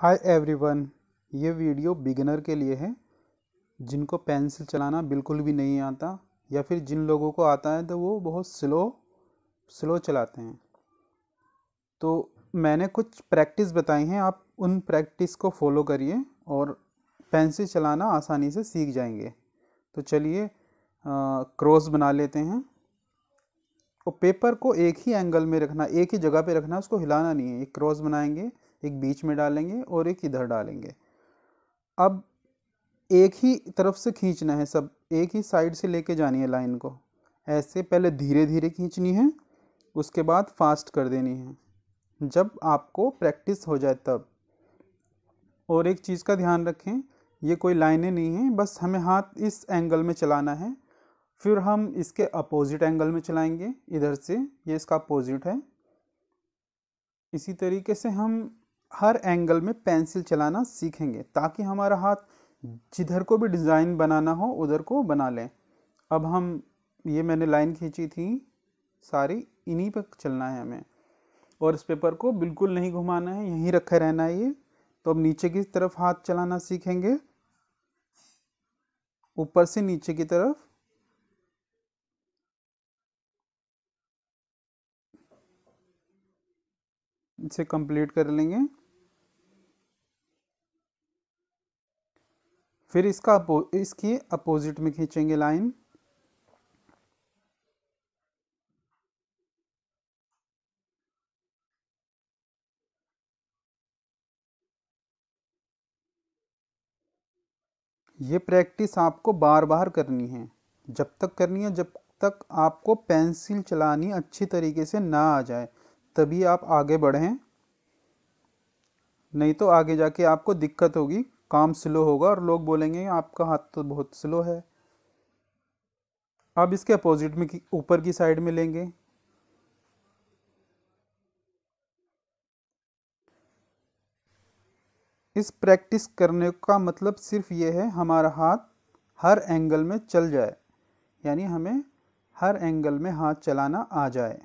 हाय everyone ये video beginner के लिए है जिनको पेंसिल चलाना बिल्कुल भी नहीं आता या फिर जिन लोगों को आता है तो वो बहुत स्लो स्लो चलाते हैं तो मैंने कुछ प्रैक्टिस बताई हैं आप उन प्रैक्टिस को फॉलो करिए और पेंसिल चलाना आसानी से सीख जाएंगे तो चलिए क्रॉस बना लेते हैं और पेपर को एक ही एंगल में रखना एक ही जगह पे रखना उसको हिलाना नहीं है एक क्रॉस बनाएंगे एक बीच में डालेंगे और एक इधर डालेंगे अब एक ही तरफ से खींचना है सब एक ही साइड से लेके जानी है लाइन को ऐसे पहले धीरे धीरे खींचनी है उसके बाद फास्ट कर देनी है जब आपको प्रैक्टिस हो जाए तब और एक चीज़ का ध्यान रखें ये कोई लाइनें नहीं हैं बस हमें हाथ इस एंगल में चलाना है फिर हम इसके अपोजिट एंगल में चलाएंगे इधर से ये इसका अपोजिट है इसी तरीके से हम हर एंगल में पेंसिल चलाना सीखेंगे ताकि हमारा हाथ जिधर को भी डिज़ाइन बनाना हो उधर को बना लें अब हम ये मैंने लाइन खींची थी सारी इन्हीं पर चलना है हमें और इस पेपर को बिल्कुल नहीं घुमाना है यहीं रखे रहना है ये तो अब नीचे की तरफ हाथ चलाना सीखेंगे ऊपर से नीचे की तरफ इसे कंप्लीट कर लेंगे फिर इसका अपो, इसकी अपोजिट में खींचेंगे लाइन ये प्रैक्टिस आपको बार बार करनी है जब तक करनी है जब तक आपको पेंसिल चलानी अच्छी तरीके से ना आ जाए तभी आप आगे बढ़ें नहीं तो आगे जाके आपको दिक्कत होगी काम स्लो होगा और लोग बोलेंगे आपका हाथ तो बहुत स्लो है अब इसके अपोजिट में ऊपर की साइड में लेंगे इस प्रैक्टिस करने का मतलब सिर्फ ये है हमारा हाथ हर एंगल में चल जाए यानी हमें हर एंगल में हाथ चलाना आ जाए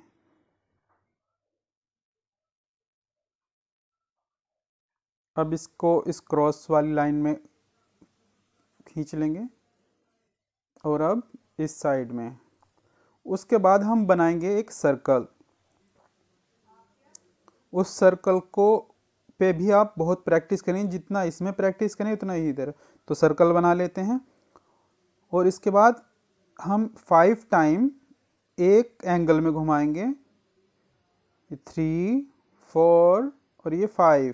अब इसको इस क्रॉस वाली लाइन में खींच लेंगे और अब इस साइड में उसके बाद हम बनाएंगे एक सर्कल उस सर्कल को पे भी आप बहुत प्रैक्टिस करें जितना इसमें प्रैक्टिस करें उतना ही इधर तो सर्कल बना लेते हैं और इसके बाद हम फाइव टाइम एक एंगल में घुमाएंगे थ्री फोर और ये फाइव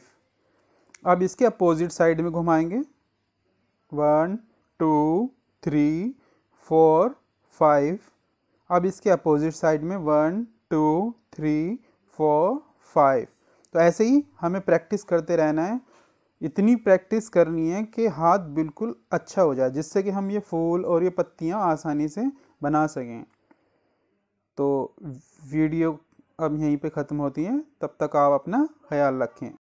अब इसके अपोजिट साइड में घुमाएंगे one two three four five अब इसके अपोजिट साइड में one two three four five तो ऐसे ही हमें प्रैक्टिस करते रहना है इतनी प्रैक्टिस करनी है कि हाथ बिल्कुल अच्छा हो जाए जिससे कि हम ये फूल और ये पत्तियाँ आसानी से बना सकें तो वीडियो अब यहीं पे ख़त्म होती है तब तक आप अपना ख्याल रखें